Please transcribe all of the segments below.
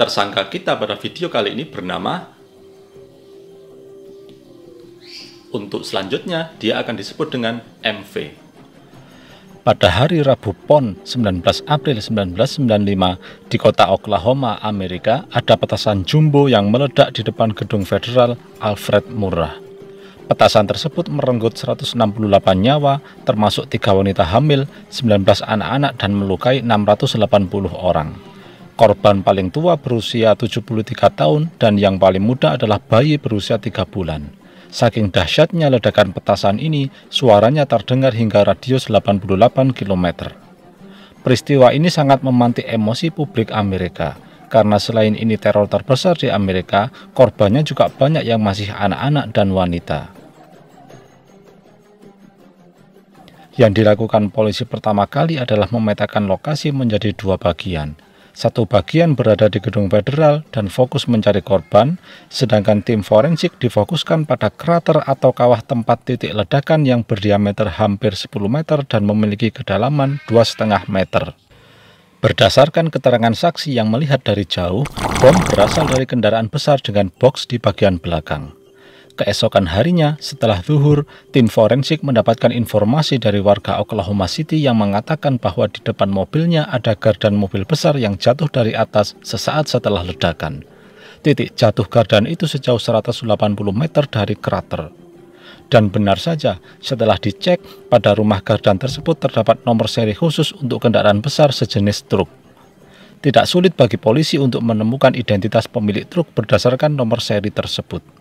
tersangka kita pada video kali ini bernama untuk selanjutnya dia akan disebut dengan MV. Pada hari Rabu Pon 19 April 1995 di kota Oklahoma, Amerika, ada petasan jumbo yang meledak di depan gedung federal Alfred Murrah. Petasan tersebut merenggut 168 nyawa, termasuk tiga wanita hamil, 19 anak-anak dan melukai 680 orang. Korban paling tua berusia 73 tahun dan yang paling muda adalah bayi berusia 3 bulan. Saking dahsyatnya ledakan petasan ini, suaranya terdengar hingga radius 88 km. Peristiwa ini sangat memantik emosi publik Amerika, karena selain ini teror terbesar di Amerika, korbannya juga banyak yang masih anak-anak dan wanita. Yang dilakukan polisi pertama kali adalah memetakan lokasi menjadi dua bagian, satu bagian berada di gedung federal dan fokus mencari korban, sedangkan tim forensik difokuskan pada krater atau kawah tempat titik ledakan yang berdiameter hampir 10 meter dan memiliki kedalaman 2,5 meter. Berdasarkan keterangan saksi yang melihat dari jauh, bom berasal dari kendaraan besar dengan box di bagian belakang. Keesokan harinya, setelah zuhur, tim forensik mendapatkan informasi dari warga Oklahoma City yang mengatakan bahwa di depan mobilnya ada gardan mobil besar yang jatuh dari atas sesaat setelah ledakan. Titik jatuh gardan itu sejauh 180 meter dari krater. Dan benar saja, setelah dicek, pada rumah gardan tersebut terdapat nomor seri khusus untuk kendaraan besar sejenis truk. Tidak sulit bagi polisi untuk menemukan identitas pemilik truk berdasarkan nomor seri tersebut.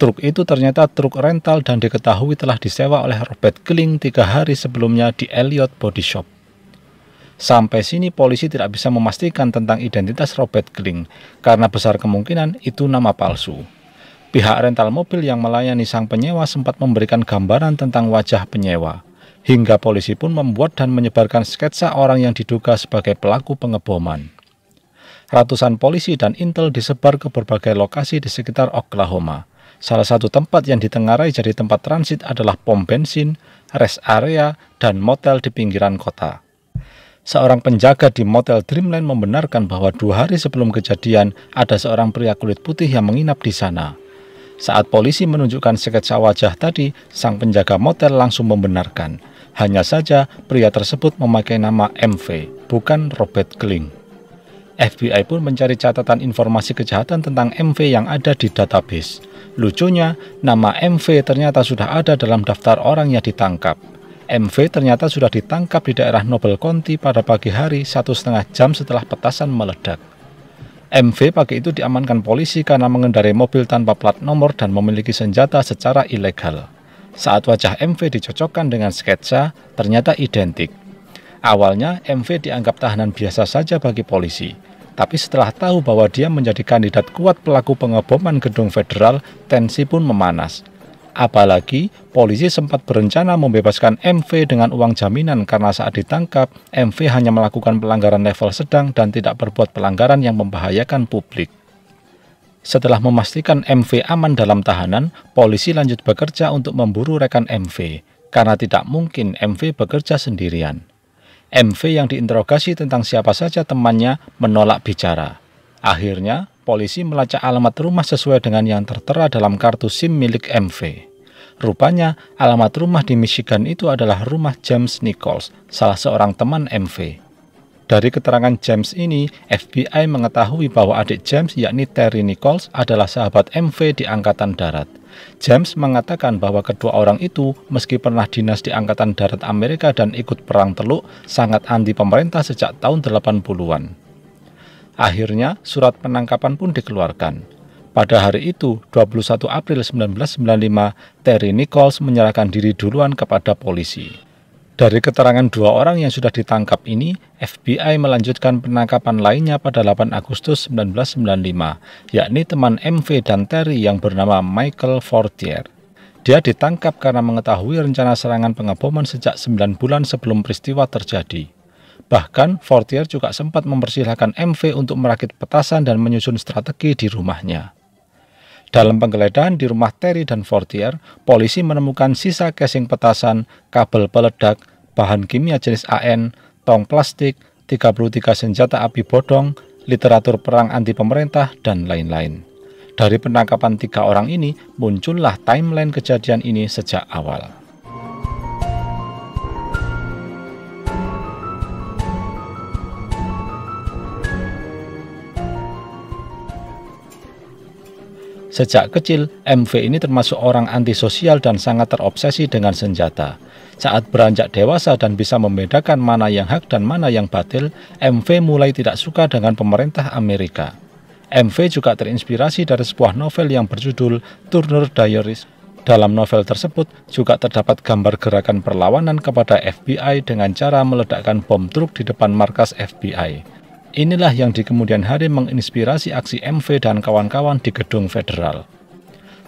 Truk itu ternyata truk rental dan diketahui telah disewa oleh Robert Keling tiga hari sebelumnya di Elliot Body Shop. Sampai sini polisi tidak bisa memastikan tentang identitas Robert Keling karena besar kemungkinan itu nama palsu. Pihak rental mobil yang melayani sang penyewa sempat memberikan gambaran tentang wajah penyewa. Hingga polisi pun membuat dan menyebarkan sketsa orang yang diduga sebagai pelaku pengeboman. Ratusan polisi dan intel disebar ke berbagai lokasi di sekitar Oklahoma. Salah satu tempat yang ditengarai jadi tempat transit adalah pom bensin, rest area, dan motel di pinggiran kota. Seorang penjaga di motel Dreamland membenarkan bahwa dua hari sebelum kejadian ada seorang pria kulit putih yang menginap di sana. Saat polisi menunjukkan sketsa wajah tadi, sang penjaga motel langsung membenarkan. Hanya saja pria tersebut memakai nama MV, bukan Robert Kling. FBI pun mencari catatan informasi kejahatan tentang MV yang ada di database. Lucunya, nama MV ternyata sudah ada dalam daftar orang yang ditangkap. MV ternyata sudah ditangkap di daerah Nobel County pada pagi hari satu setengah jam setelah petasan meledak. MV pagi itu diamankan polisi karena mengendarai mobil tanpa plat nomor dan memiliki senjata secara ilegal. Saat wajah MV dicocokkan dengan sketsa, ternyata identik. Awalnya, MV dianggap tahanan biasa saja bagi polisi. Tapi setelah tahu bahwa dia menjadi kandidat kuat pelaku pengeboman gedung federal, tensi pun memanas. Apalagi, polisi sempat berencana membebaskan MV dengan uang jaminan karena saat ditangkap, MV hanya melakukan pelanggaran level sedang dan tidak berbuat pelanggaran yang membahayakan publik. Setelah memastikan MV aman dalam tahanan, polisi lanjut bekerja untuk memburu rekan MV, karena tidak mungkin MV bekerja sendirian. MV yang diinterogasi tentang siapa saja temannya menolak bicara. Akhirnya, polisi melacak alamat rumah sesuai dengan yang tertera dalam kartu SIM milik MV. Rupanya, alamat rumah di Michigan itu adalah rumah James Nichols, salah seorang teman MV. Dari keterangan James ini, FBI mengetahui bahwa adik James yakni Terry Nichols adalah sahabat MV di Angkatan Darat. James mengatakan bahwa kedua orang itu, meski pernah dinas di Angkatan Darat Amerika dan ikut Perang Teluk, sangat anti pemerintah sejak tahun 80-an. Akhirnya, surat penangkapan pun dikeluarkan. Pada hari itu, 21 April 1995, Terry Nichols menyerahkan diri duluan kepada polisi. Dari keterangan dua orang yang sudah ditangkap ini, FBI melanjutkan penangkapan lainnya pada 8 Agustus 1995, yakni teman MV dan Terry yang bernama Michael Fortier. Dia ditangkap karena mengetahui rencana serangan pengeboman sejak 9 bulan sebelum peristiwa terjadi. Bahkan, Fortier juga sempat mempersilahkan MV untuk merakit petasan dan menyusun strategi di rumahnya. Dalam penggeledahan di rumah Terry dan Fortier, polisi menemukan sisa casing petasan, kabel peledak, bahan kimia jenis AN, tong plastik, 33 senjata api bodong, literatur perang anti pemerintah, dan lain-lain. Dari penangkapan tiga orang ini, muncullah timeline kejadian ini sejak awal. Sejak kecil, MV ini termasuk orang antisosial dan sangat terobsesi dengan senjata. Saat beranjak dewasa dan bisa membedakan mana yang hak dan mana yang batil, MV mulai tidak suka dengan pemerintah Amerika. MV juga terinspirasi dari sebuah novel yang berjudul Turner Diaries. Dalam novel tersebut juga terdapat gambar gerakan perlawanan kepada FBI dengan cara meledakkan bom truk di depan markas FBI. Inilah yang di kemudian hari menginspirasi aksi MV dan kawan-kawan di Gedung Federal.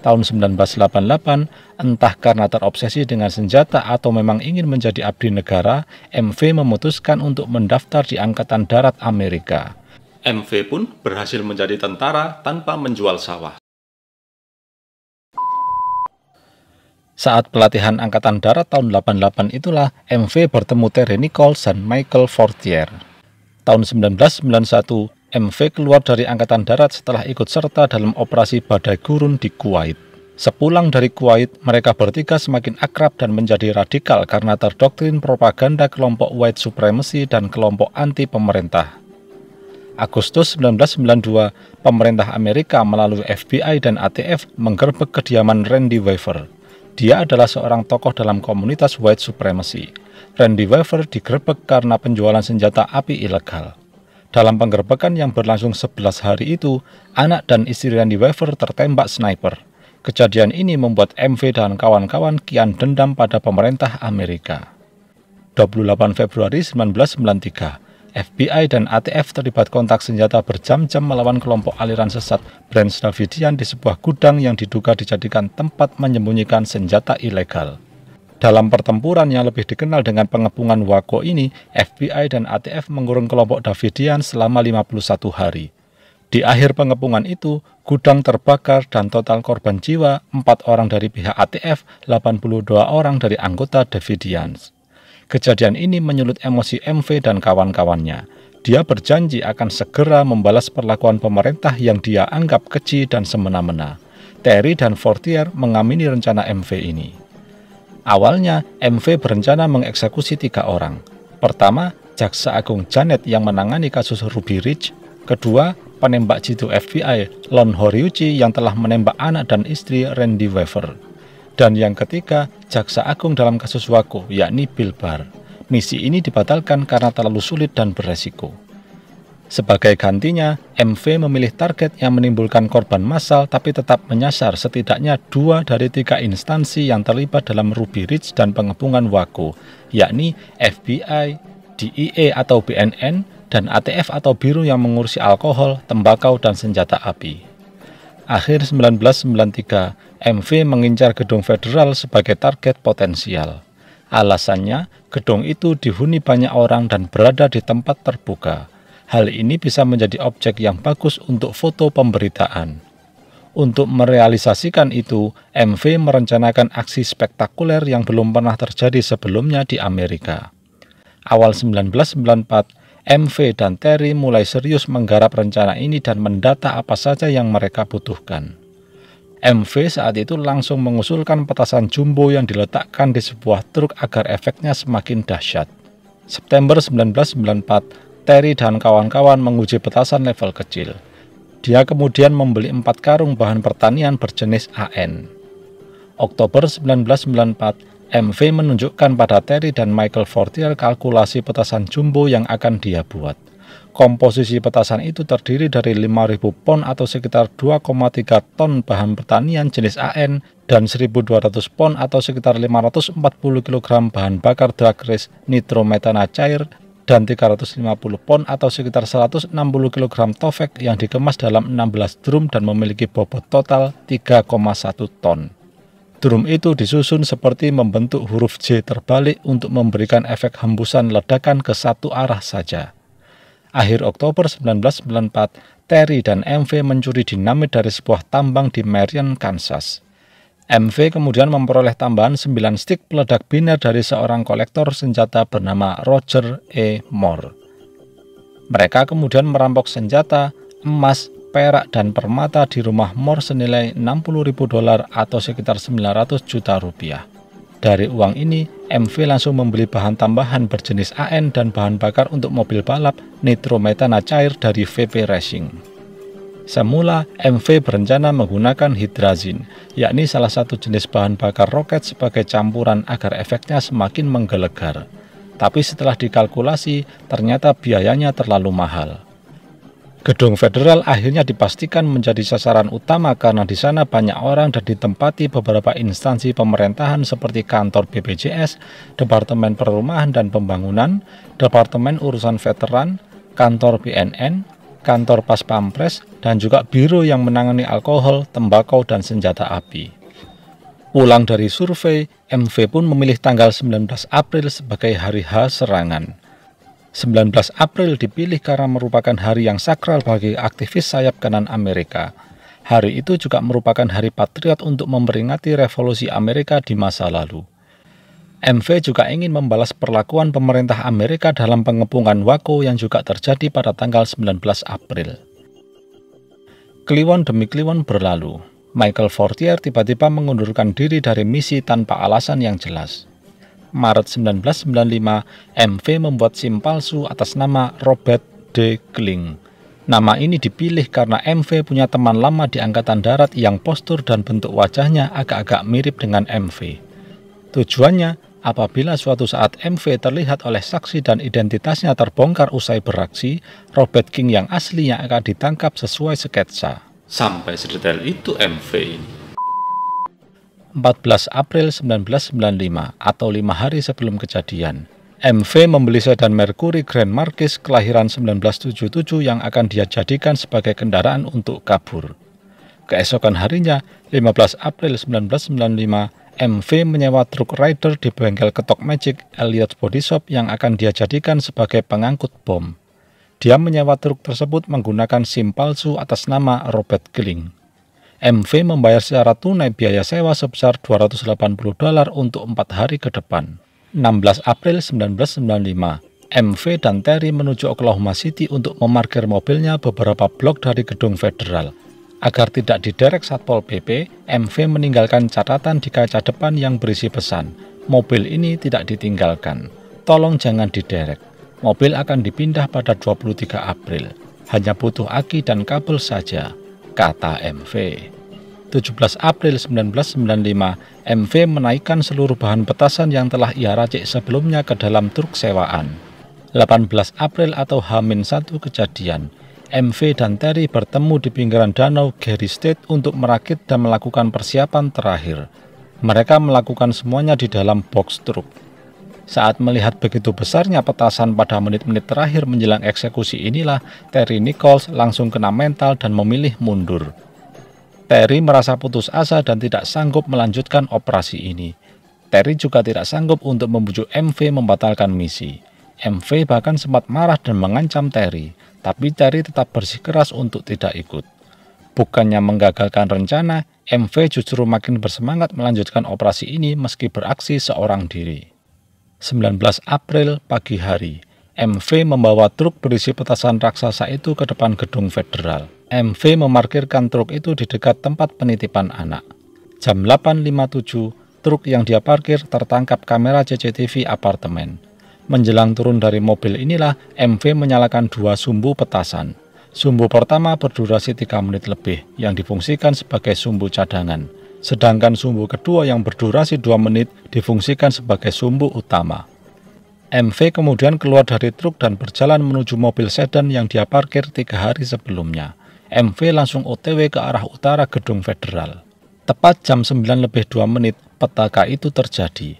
Tahun 1988, entah karena terobsesi dengan senjata atau memang ingin menjadi abdi negara, MV memutuskan untuk mendaftar di Angkatan Darat Amerika. MV pun berhasil menjadi tentara tanpa menjual sawah. Saat pelatihan Angkatan Darat tahun 88 itulah MV bertemu Terry Nichols dan Michael Fortier. Tahun 1991, MV keluar dari Angkatan Darat setelah ikut serta dalam operasi badai gurun di Kuwait. Sepulang dari Kuwait, mereka bertiga semakin akrab dan menjadi radikal karena terdoktrin propaganda kelompok white supremacy dan kelompok anti pemerintah. Agustus 1992, pemerintah Amerika melalui FBI dan ATF menggerbek kediaman Randy Weaver. Dia adalah seorang tokoh dalam komunitas white supremacy. Randy Weaver digerebek karena penjualan senjata api ilegal. Dalam penggerbekan yang berlangsung 11 hari itu, anak dan istri Randy Weaver tertembak sniper. Kejadian ini membuat MV dan kawan-kawan kian dendam pada pemerintah Amerika. 28 Februari 1993, FBI dan ATF terlibat kontak senjata berjam-jam melawan kelompok aliran sesat Brands Davidian di sebuah gudang yang diduga dijadikan tempat menyembunyikan senjata ilegal. Dalam pertempuran yang lebih dikenal dengan pengepungan Wako ini, FBI dan ATF mengurung kelompok Davidian selama 51 hari. Di akhir pengepungan itu, gudang terbakar dan total korban jiwa 4 orang dari pihak ATF, 82 orang dari anggota Davidians. Kejadian ini menyulut emosi MV dan kawan-kawannya. Dia berjanji akan segera membalas perlakuan pemerintah yang dia anggap kecil dan semena-mena. Terry dan Fortier mengamini rencana MV ini. Awalnya, MV berencana mengeksekusi tiga orang. Pertama, Jaksa Agung Janet yang menangani kasus Ruby Ridge. Kedua, penembak jitu FBI Lon Horiuchi yang telah menembak anak dan istri Randy Weaver. Dan yang ketiga, Jaksa Agung dalam kasus Wako, yakni Bill Barr. Misi ini dibatalkan karena terlalu sulit dan beresiko. Sebagai gantinya, MV memilih target yang menimbulkan korban massal tapi tetap menyasar setidaknya dua dari tiga instansi yang terlibat dalam Ruby Ridge dan pengepungan Waku, yakni FBI, DEA atau BNN, dan ATF atau Biru yang mengurusi alkohol, tembakau, dan senjata api. Akhir 1993, MV mengincar gedung federal sebagai target potensial. Alasannya, gedung itu dihuni banyak orang dan berada di tempat terbuka Hal ini bisa menjadi objek yang bagus untuk foto pemberitaan. Untuk merealisasikan itu, MV merencanakan aksi spektakuler yang belum pernah terjadi sebelumnya di Amerika. Awal 1994, MV dan Terry mulai serius menggarap rencana ini dan mendata apa saja yang mereka butuhkan. MV saat itu langsung mengusulkan petasan jumbo yang diletakkan di sebuah truk agar efeknya semakin dahsyat. September 1994, Terry dan kawan-kawan menguji petasan level kecil. Dia kemudian membeli empat karung bahan pertanian berjenis AN. Oktober 1994, MV menunjukkan pada Terry dan Michael Fortier kalkulasi petasan jumbo yang akan dia buat. Komposisi petasan itu terdiri dari 5.000 pon atau sekitar 2,3 ton bahan pertanian jenis AN dan 1.200 pon atau sekitar 540 kg bahan bakar drag race nitrometana cair dan 350 pon atau sekitar 160 kg tofek yang dikemas dalam 16 drum dan memiliki bobot total 3,1 ton. Drum itu disusun seperti membentuk huruf J terbalik untuk memberikan efek hembusan ledakan ke satu arah saja. Akhir Oktober 1994, Terry dan MV mencuri dinamit dari sebuah tambang di Marion, Kansas. MV kemudian memperoleh tambahan 9 stik peledak biner dari seorang kolektor senjata bernama Roger E. Moore. Mereka kemudian merampok senjata, emas, perak, dan permata di rumah Moore senilai 60.000 dolar atau sekitar 900 juta rupiah. Dari uang ini, MV langsung membeli bahan tambahan berjenis AN dan bahan bakar untuk mobil balap nitrometana cair dari VP Racing. Semula, MV berencana menggunakan hidrazin, yakni salah satu jenis bahan bakar roket sebagai campuran agar efeknya semakin menggelegar. Tapi setelah dikalkulasi, ternyata biayanya terlalu mahal. Gedung federal akhirnya dipastikan menjadi sasaran utama karena di sana banyak orang dan ditempati beberapa instansi pemerintahan seperti kantor BPJS, Departemen Perumahan dan Pembangunan, Departemen Urusan Veteran, Kantor BNN, kantor Pas Pampres, dan juga biro yang menangani alkohol, tembakau, dan senjata api. Ulang dari survei, MV pun memilih tanggal 19 April sebagai hari H serangan. 19 April dipilih karena merupakan hari yang sakral bagi aktivis sayap kanan Amerika. Hari itu juga merupakan hari patriot untuk memperingati revolusi Amerika di masa lalu. MV juga ingin membalas perlakuan pemerintah Amerika dalam pengepungan Wako yang juga terjadi pada tanggal 19 April. Kliwon demi kliwon berlalu. Michael Fortier tiba-tiba mengundurkan diri dari misi tanpa alasan yang jelas. Maret 1995, MV membuat SIM palsu atas nama Robert D. Kling. Nama ini dipilih karena MV punya teman lama di Angkatan Darat yang postur dan bentuk wajahnya agak-agak mirip dengan MV. Tujuannya Apabila suatu saat MV terlihat oleh saksi dan identitasnya terbongkar usai beraksi, Robert King yang aslinya akan ditangkap sesuai sketsa. Sampai sedetail itu MV ini. 14 April 1995 atau lima hari sebelum kejadian, MV membeli sedan Mercury Grand Marquis kelahiran 1977 yang akan dia jadikan sebagai kendaraan untuk kabur. Keesokan harinya, 15 April 1995, MV menyewa truk rider di bengkel Ketok Magic Elliot Body Shop yang akan dia jadikan sebagai pengangkut bom. Dia menyewa truk tersebut menggunakan SIM palsu atas nama Robert Killing. MV membayar secara tunai biaya sewa sebesar 280 dolar untuk 4 hari ke depan. 16 April 1995, MV dan Terry menuju Oklahoma City untuk memarkir mobilnya beberapa blok dari gedung federal. Agar tidak diderek Satpol PP, MV meninggalkan catatan di kaca depan yang berisi pesan, mobil ini tidak ditinggalkan, tolong jangan diderek. Mobil akan dipindah pada 23 April, hanya butuh aki dan kabel saja, kata MV. 17 April 1995, MV menaikkan seluruh bahan petasan yang telah ia racik sebelumnya ke dalam truk sewaan. 18 April atau H-1 kejadian, MV dan Terry bertemu di pinggiran danau Gary State untuk merakit dan melakukan persiapan terakhir. Mereka melakukan semuanya di dalam box truk. Saat melihat begitu besarnya petasan pada menit-menit terakhir menjelang eksekusi inilah, Terry Nichols langsung kena mental dan memilih mundur. Terry merasa putus asa dan tidak sanggup melanjutkan operasi ini. Terry juga tidak sanggup untuk membujuk MV membatalkan misi. MV bahkan sempat marah dan mengancam Terry tapi Cari tetap bersikeras untuk tidak ikut. Bukannya menggagalkan rencana, MV justru makin bersemangat melanjutkan operasi ini meski beraksi seorang diri. 19 April pagi hari, MV membawa truk berisi petasan raksasa itu ke depan gedung federal. MV memarkirkan truk itu di dekat tempat penitipan anak. Jam 8.57, truk yang dia parkir tertangkap kamera CCTV apartemen. Menjelang turun dari mobil inilah MV menyalakan dua sumbu petasan. Sumbu pertama berdurasi 3 menit lebih yang difungsikan sebagai sumbu cadangan. Sedangkan sumbu kedua yang berdurasi 2 menit difungsikan sebagai sumbu utama. MV kemudian keluar dari truk dan berjalan menuju mobil sedan yang dia parkir tiga hari sebelumnya. MV langsung OTW ke arah utara gedung federal. Tepat jam 9 lebih 2 menit, petaka itu terjadi.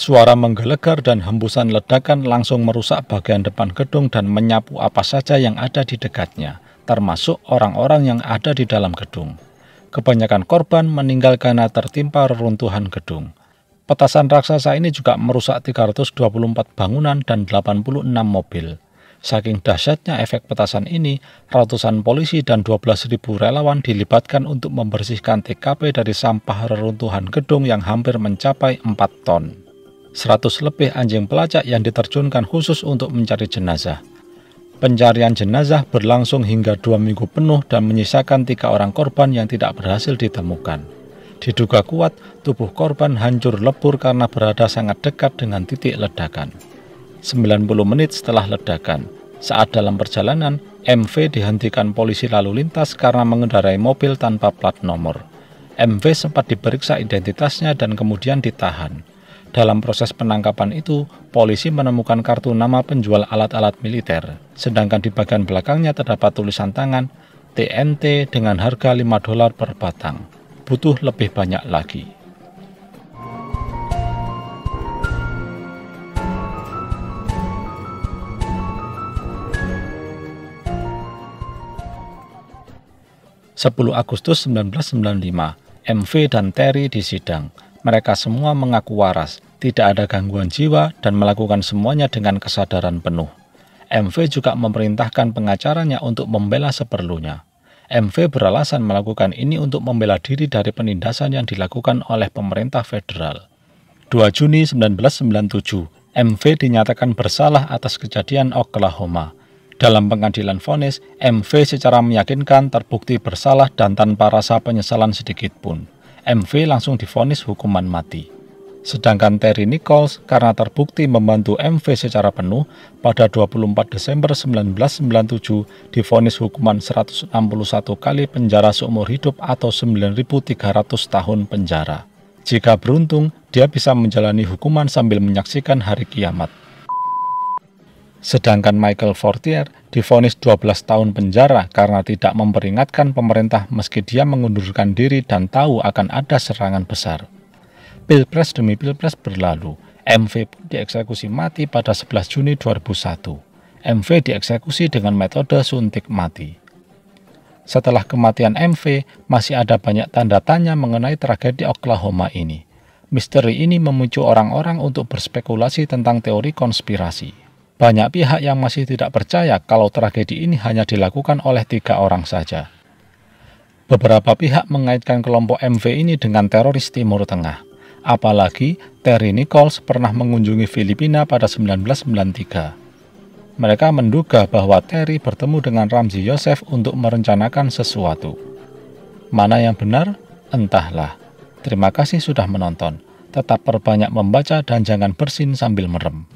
Suara menggelegar dan hembusan ledakan langsung merusak bagian depan gedung dan menyapu apa saja yang ada di dekatnya, termasuk orang-orang yang ada di dalam gedung. Kebanyakan korban meninggal karena tertimpa reruntuhan gedung. Petasan raksasa ini juga merusak 324 bangunan dan 86 mobil. Saking dahsyatnya efek petasan ini, ratusan polisi dan 12.000 relawan dilibatkan untuk membersihkan TKP dari sampah reruntuhan gedung yang hampir mencapai 4 ton. 100 lebih anjing pelacak yang diterjunkan khusus untuk mencari jenazah. Pencarian jenazah berlangsung hingga dua minggu penuh dan menyisakan tiga orang korban yang tidak berhasil ditemukan. Diduga kuat, tubuh korban hancur lebur karena berada sangat dekat dengan titik ledakan. 90 menit setelah ledakan, saat dalam perjalanan, MV dihentikan polisi lalu lintas karena mengendarai mobil tanpa plat nomor. MV sempat diperiksa identitasnya dan kemudian ditahan. Dalam proses penangkapan itu, polisi menemukan kartu nama penjual alat-alat militer, sedangkan di bagian belakangnya terdapat tulisan tangan TNT dengan harga 5 dolar per batang. Butuh lebih banyak lagi. ...10 Agustus 1995, MV dan Terry disidang mereka semua mengaku waras, tidak ada gangguan jiwa, dan melakukan semuanya dengan kesadaran penuh. MV juga memerintahkan pengacaranya untuk membela seperlunya. MV beralasan melakukan ini untuk membela diri dari penindasan yang dilakukan oleh pemerintah federal. 2 Juni 1997, MV dinyatakan bersalah atas kejadian Oklahoma. Dalam pengadilan vonis, MV secara meyakinkan terbukti bersalah dan tanpa rasa penyesalan sedikitpun. MV langsung difonis hukuman mati. Sedangkan Terry Nichols karena terbukti membantu MV secara penuh pada 24 Desember 1997 difonis hukuman 161 kali penjara seumur hidup atau 9.300 tahun penjara. Jika beruntung, dia bisa menjalani hukuman sambil menyaksikan hari kiamat. Sedangkan Michael Fortier difonis 12 tahun penjara karena tidak memperingatkan pemerintah meski dia mengundurkan diri dan tahu akan ada serangan besar. Pilpres demi pilpres berlalu, MV dieksekusi mati pada 11 Juni 2001. MV dieksekusi dengan metode suntik mati. Setelah kematian MV, masih ada banyak tanda tanya mengenai tragedi Oklahoma ini. Misteri ini memicu orang-orang untuk berspekulasi tentang teori konspirasi. Banyak pihak yang masih tidak percaya kalau tragedi ini hanya dilakukan oleh tiga orang saja. Beberapa pihak mengaitkan kelompok MV ini dengan teroris Timur Tengah. Apalagi Terry Nichols pernah mengunjungi Filipina pada 1993. Mereka menduga bahwa Terry bertemu dengan Ramzi Yosef untuk merencanakan sesuatu. Mana yang benar? Entahlah. Terima kasih sudah menonton. Tetap perbanyak membaca dan jangan bersin sambil merem.